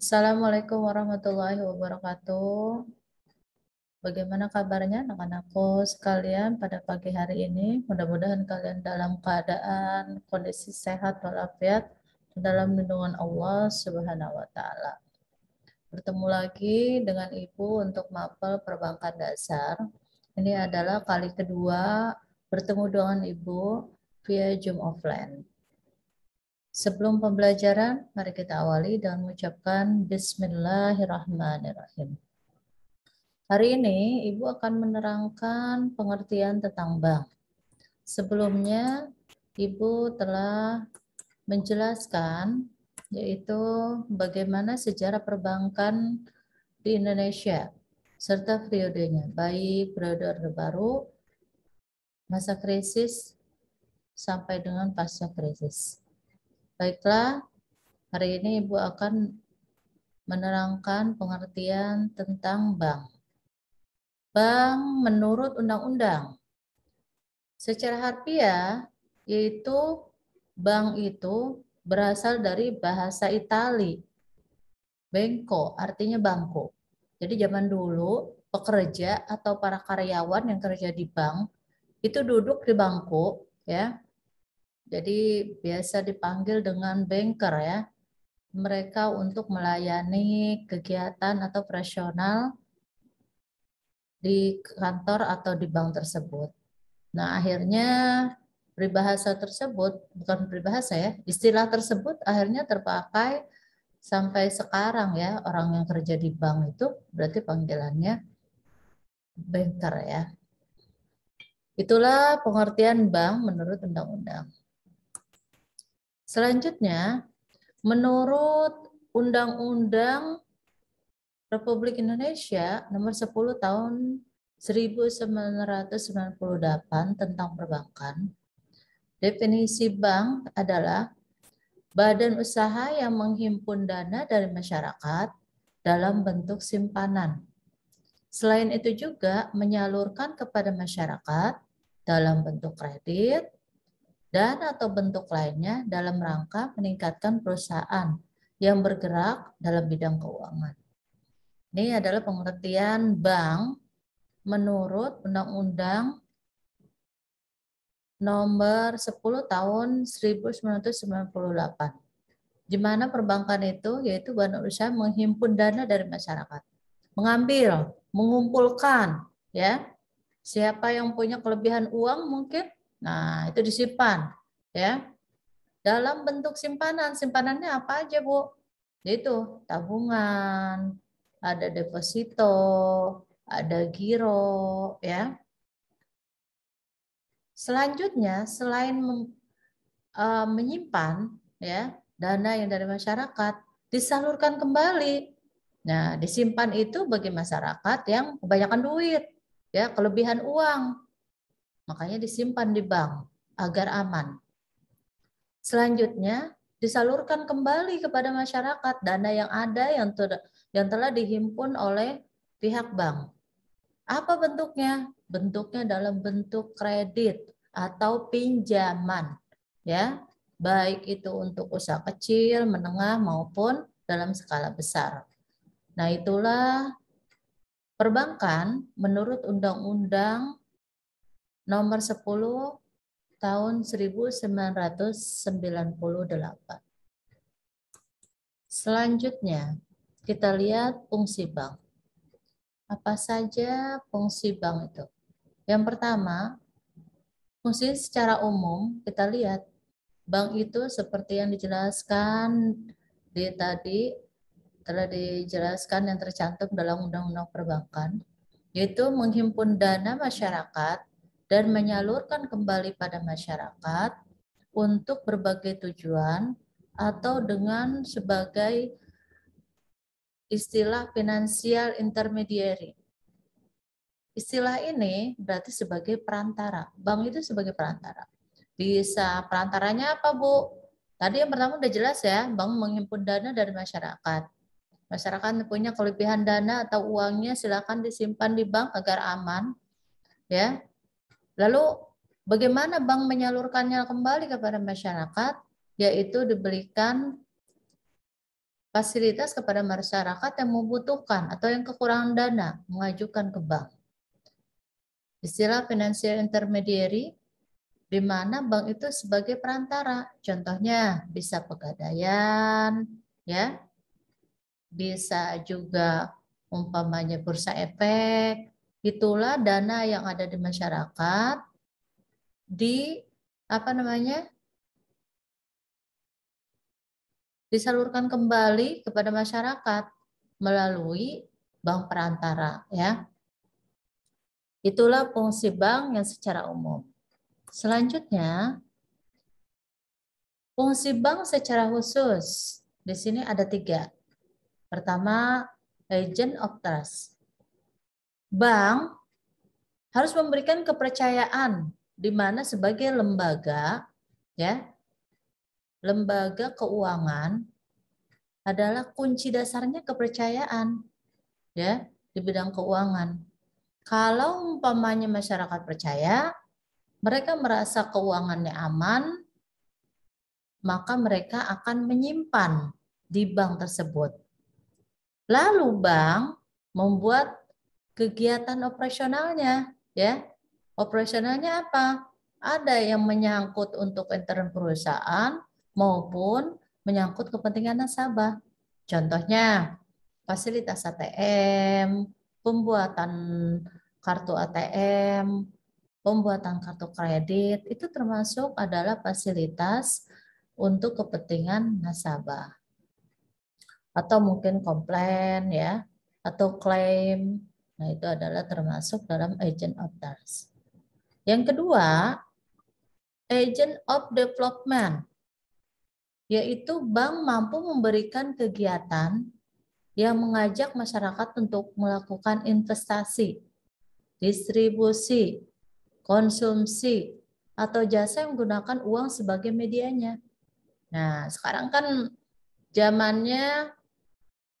Assalamualaikum warahmatullahi wabarakatuh. Bagaimana kabarnya anak-anakku sekalian pada pagi hari ini? Mudah-mudahan kalian dalam keadaan kondisi sehat walafiat dalam lindungan Allah Subhanahu wa taala. Bertemu lagi dengan Ibu untuk mapel perbankan dasar. Ini adalah kali kedua bertemu dengan Ibu via Zoom offline. Sebelum pembelajaran, mari kita awali dengan mengucapkan Bismillahirrahmanirrahim. Hari ini Ibu akan menerangkan pengertian tentang bank. Sebelumnya Ibu telah menjelaskan yaitu bagaimana sejarah perbankan di Indonesia serta periodenya, baik periode Orde Baru, masa krisis sampai dengan pasca krisis. Baiklah, hari ini Ibu akan menerangkan pengertian tentang bank. Bank menurut undang-undang. Secara harfiah, yaitu bank itu berasal dari bahasa Itali. Bengko artinya bangku. Jadi zaman dulu pekerja atau para karyawan yang kerja di bank itu duduk di bangku ya jadi biasa dipanggil dengan banker ya. Mereka untuk melayani kegiatan atau operasional di kantor atau di bank tersebut. Nah, akhirnya peribahasa tersebut, bukan peribahasa ya, istilah tersebut akhirnya terpakai sampai sekarang ya, orang yang kerja di bank itu berarti panggilannya banker ya. Itulah pengertian bank menurut undang-undang. Selanjutnya, menurut Undang-Undang Republik Indonesia nomor 10 tahun 1998 tentang perbankan, definisi bank adalah badan usaha yang menghimpun dana dari masyarakat dalam bentuk simpanan. Selain itu juga menyalurkan kepada masyarakat dalam bentuk kredit, dan atau bentuk lainnya dalam rangka meningkatkan perusahaan yang bergerak dalam bidang keuangan. Ini adalah pengertian bank menurut Undang-Undang nomor 10 tahun 1998. Di mana perbankan itu yaitu badan usaha menghimpun dana dari masyarakat, mengambil, mengumpulkan ya. Siapa yang punya kelebihan uang mungkin Nah, itu disimpan ya. Dalam bentuk simpanan, simpanannya apa aja, Bu? Yaitu tabungan, ada deposito, ada giro ya. Selanjutnya, selain e, menyimpan ya, dana yang dari masyarakat disalurkan kembali. Nah, disimpan itu bagi masyarakat yang kebanyakan duit, ya, kelebihan uang. Makanya disimpan di bank agar aman. Selanjutnya, disalurkan kembali kepada masyarakat dana yang ada yang, ter, yang telah dihimpun oleh pihak bank. Apa bentuknya? Bentuknya dalam bentuk kredit atau pinjaman, ya. Baik itu untuk usaha kecil, menengah maupun dalam skala besar. Nah, itulah perbankan menurut undang-undang nomor 10 tahun 1998. Selanjutnya, kita lihat fungsi bank. Apa saja fungsi bank itu? Yang pertama, fungsi secara umum kita lihat bank itu seperti yang dijelaskan di tadi telah dijelaskan yang tercantum dalam Undang-Undang Perbankan, yaitu menghimpun dana masyarakat dan menyalurkan kembali pada masyarakat untuk berbagai tujuan atau dengan sebagai istilah finansial intermediary. Istilah ini berarti sebagai perantara. Bank itu sebagai perantara. Bisa perantaranya apa, Bu? Tadi yang pertama udah jelas ya, bank menghimpun dana dari masyarakat. Masyarakat punya kelebihan dana atau uangnya silakan disimpan di bank agar aman. Ya. Lalu bagaimana bank menyalurkannya kembali kepada masyarakat? Yaitu diberikan fasilitas kepada masyarakat yang membutuhkan atau yang kekurangan dana mengajukan ke bank. Istilah financial intermediary di mana bank itu sebagai perantara. Contohnya bisa pegadaian, ya. Bisa juga umpamanya bursa efek, Itulah dana yang ada di masyarakat di apa namanya? disalurkan kembali kepada masyarakat melalui bank perantara ya. Itulah fungsi bank yang secara umum. Selanjutnya fungsi bank secara khusus. Di sini ada tiga. Pertama, agent of trust bank harus memberikan kepercayaan di mana sebagai lembaga ya lembaga keuangan adalah kunci dasarnya kepercayaan ya di bidang keuangan. Kalau umpamanya masyarakat percaya, mereka merasa keuangannya aman, maka mereka akan menyimpan di bank tersebut. Lalu bank membuat kegiatan operasionalnya ya. Operasionalnya apa? Ada yang menyangkut untuk intern perusahaan maupun menyangkut kepentingan nasabah. Contohnya fasilitas ATM, pembuatan kartu ATM, pembuatan kartu kredit itu termasuk adalah fasilitas untuk kepentingan nasabah. Atau mungkin komplain ya, atau klaim Nah, itu adalah termasuk dalam agent of task. Yang kedua, agent of development, yaitu bank mampu memberikan kegiatan yang mengajak masyarakat untuk melakukan investasi, distribusi, konsumsi, atau jasa yang menggunakan uang sebagai medianya. Nah, sekarang kan zamannya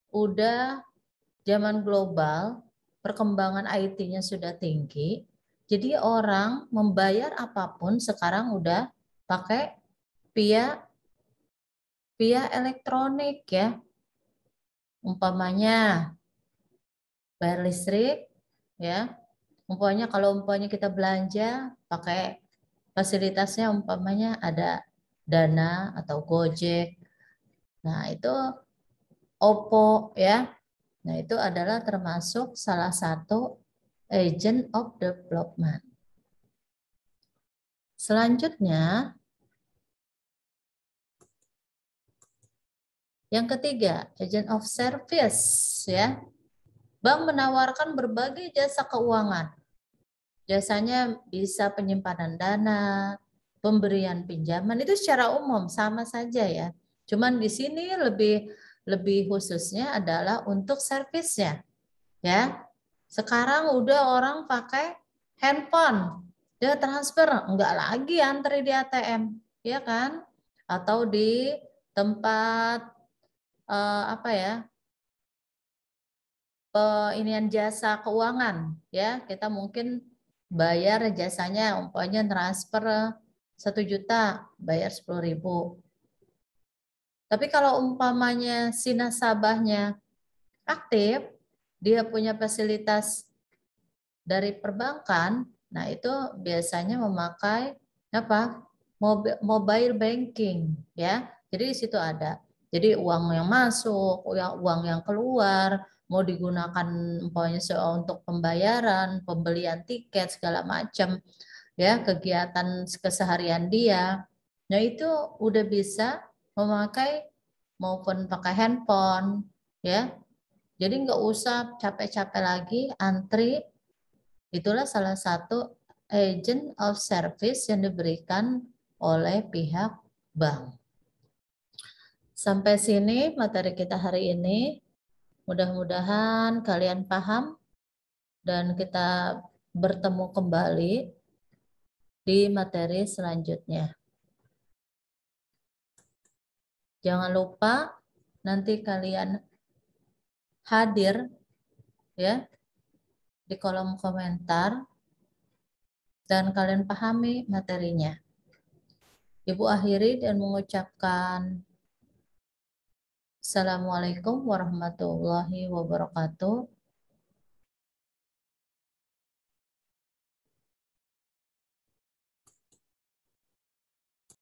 udah zaman global, perkembangan IT-nya sudah tinggi, jadi orang membayar apapun sekarang udah pakai via via elektronik ya. Umpamanya bayar listrik ya. Umpamanya kalau umpamanya kita belanja pakai fasilitasnya umpamanya ada Dana atau Gojek. Nah, itu Oppo ya. Nah, itu adalah termasuk salah satu agent of development. Selanjutnya, yang ketiga, agent of service ya. Bank menawarkan berbagai jasa keuangan. Jasanya bisa penyimpanan dana, pemberian pinjaman itu secara umum sama saja ya. Cuman di sini lebih lebih khususnya adalah untuk servisnya. Ya. Sekarang udah orang pakai handphone. Dia transfer, enggak lagi antri di ATM, ya kan? Atau di tempat eh, apa ya? Inian jasa keuangan ya kita mungkin bayar jasanya umpamanya transfer satu juta bayar sepuluh ribu tapi kalau umpamanya si nasabahnya aktif, dia punya fasilitas dari perbankan, nah itu biasanya memakai apa? mobile banking ya. Jadi di situ ada. Jadi uang yang masuk, ya, uang yang keluar, mau digunakan umpamanya untuk pembayaran, pembelian tiket segala macam ya, kegiatan keseharian dia. Nah, itu udah bisa memakai maupun pakai handphone ya jadi nggak usah capek-capek lagi antri itulah salah satu agent of service yang diberikan oleh pihak bank sampai sini materi kita hari ini mudah-mudahan kalian paham dan kita bertemu kembali di materi selanjutnya. Jangan lupa nanti kalian hadir ya di kolom komentar dan kalian pahami materinya. Ibu akhiri dan mengucapkan Assalamualaikum warahmatullahi wabarakatuh.